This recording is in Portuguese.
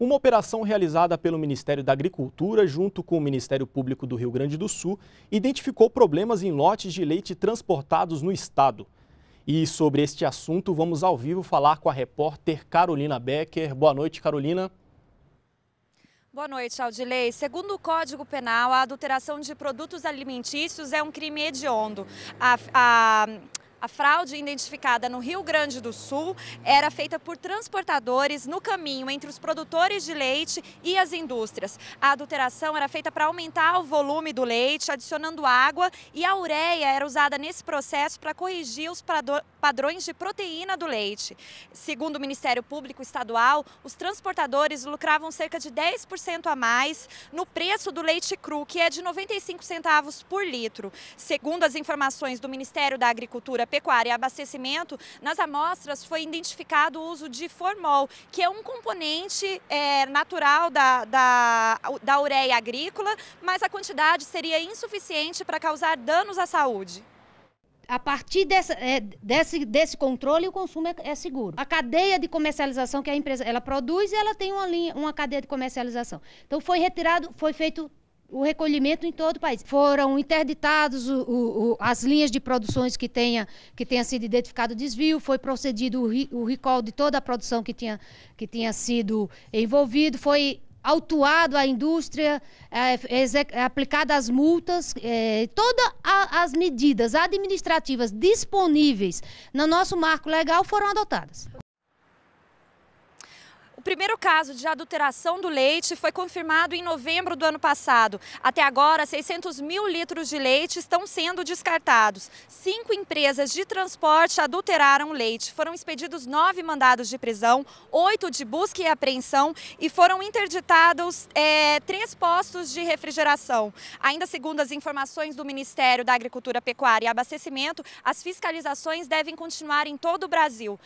Uma operação realizada pelo Ministério da Agricultura, junto com o Ministério Público do Rio Grande do Sul, identificou problemas em lotes de leite transportados no estado. E sobre este assunto, vamos ao vivo falar com a repórter Carolina Becker. Boa noite, Carolina. Boa noite, Aldilei. Segundo o Código Penal, a adulteração de produtos alimentícios é um crime hediondo. A, a, a fraude identificada no Rio Grande do Sul era feita por transportadores no caminho entre os produtores de leite e as indústrias. A adulteração era feita para aumentar o volume do leite, adicionando água, e a ureia era usada nesse processo para corrigir os padrões de proteína do leite. Segundo o Ministério Público Estadual, os transportadores lucravam cerca de 10% a mais no preço do leite cru, que é de 95 centavos por litro. Segundo as informações do Ministério da Agricultura pecuária e abastecimento, nas amostras foi identificado o uso de formol, que é um componente é, natural da, da, da ureia agrícola, mas a quantidade seria insuficiente para causar danos à saúde a partir dessa, é, desse, desse controle, o consumo é, é, seguro. A cadeia de comercialização que a empresa ela produz, ela tem uma, linha, uma cadeia de comercialização. Então, foi retirado, foi feito o recolhimento em todo o país. Foram interditados o, o, o, as linhas de produções que tenha, que tenha sido identificado desvio, foi procedido o, ri, o recall de toda a produção que tinha, que tinha sido envolvido, foi autuado a indústria, é, é as multas, é, todas as medidas administrativas disponíveis no nosso marco legal foram adotadas. O primeiro caso de adulteração do leite foi confirmado em novembro do ano passado. Até agora, 600 mil litros de leite estão sendo descartados. Cinco empresas de transporte adulteraram o leite. Foram expedidos nove mandados de prisão, oito de busca e apreensão e foram interditados é, três postos de refrigeração. Ainda segundo as informações do Ministério da Agricultura, Pecuária e Abastecimento, as fiscalizações devem continuar em todo o Brasil.